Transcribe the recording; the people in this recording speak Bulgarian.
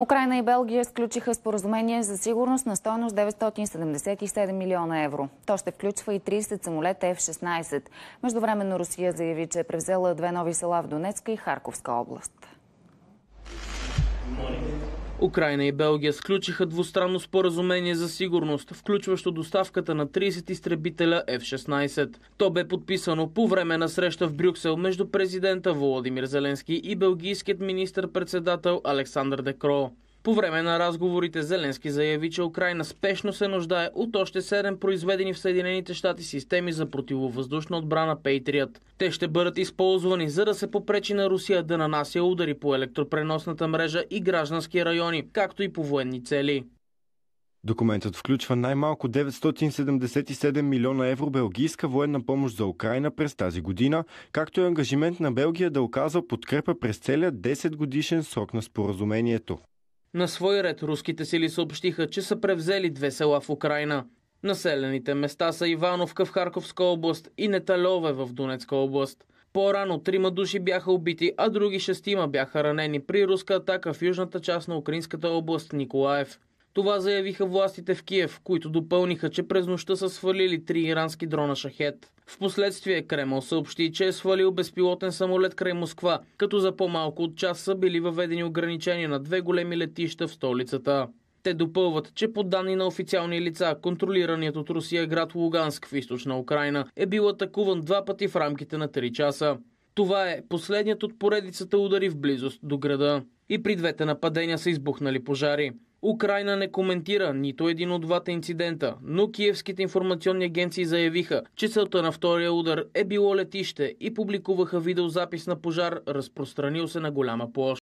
Украина и Белгия сключиха споразумение за сигурност на стойност 977 милиона евро. То ще включва и 30 самолета F-16. Междувременно Русия заяви, че е превзела две нови села в Донецка и Харковска област. Украина и Белгия сключиха двустранно споразумение за сигурност, включващо доставката на 30 изтребителя F-16. То бе подписано по време на среща в Брюксел между президента Володимир Зеленски и белгийският министр-председател Александър Декро. По време на разговорите Зеленски заяви, че Украина спешно се нуждае от още 7 произведени в Съединените щати системи за противовъздушна отбрана Patriot. Те ще бъдат използвани, за да се попречи на Русия да нанася удари по електропреносната мрежа и граждански райони, както и по военни цели. Документът включва най-малко 977 милиона евро белгийска военна помощ за Украина през тази година, както и ангажимент на Белгия да оказва подкрепа през целия 10 годишен срок на споразумението. На свой ред руските сили съобщиха, че са превзели две села в Украина. Населените места са Ивановка в Харковска област и Неталове в Донецка област. По-рано трима души бяха убити, а други шестима бяха ранени при руска атака в южната част на украинската област Николаев. Това заявиха властите в Киев, които допълниха, че през нощта са свалили три ирански дрона Шахет. Впоследствие Кремъл съобщи, че е свалил безпилотен самолет край Москва, като за по-малко от час са били въведени ограничения на две големи летища в столицата. Те допълват, че по данни на официални лица, контролираният от Русия град Луганск в източна Украина е бил атакуван два пъти в рамките на 3 часа. Това е последният от поредицата удари в близост до града. И при двете нападения са избухнали пожари. Украина не коментира нито един от двата инцидента, но киевските информационни агенции заявиха, че целта на втория удар е било летище и публикуваха видеозапис на пожар, разпространил се на голяма площ.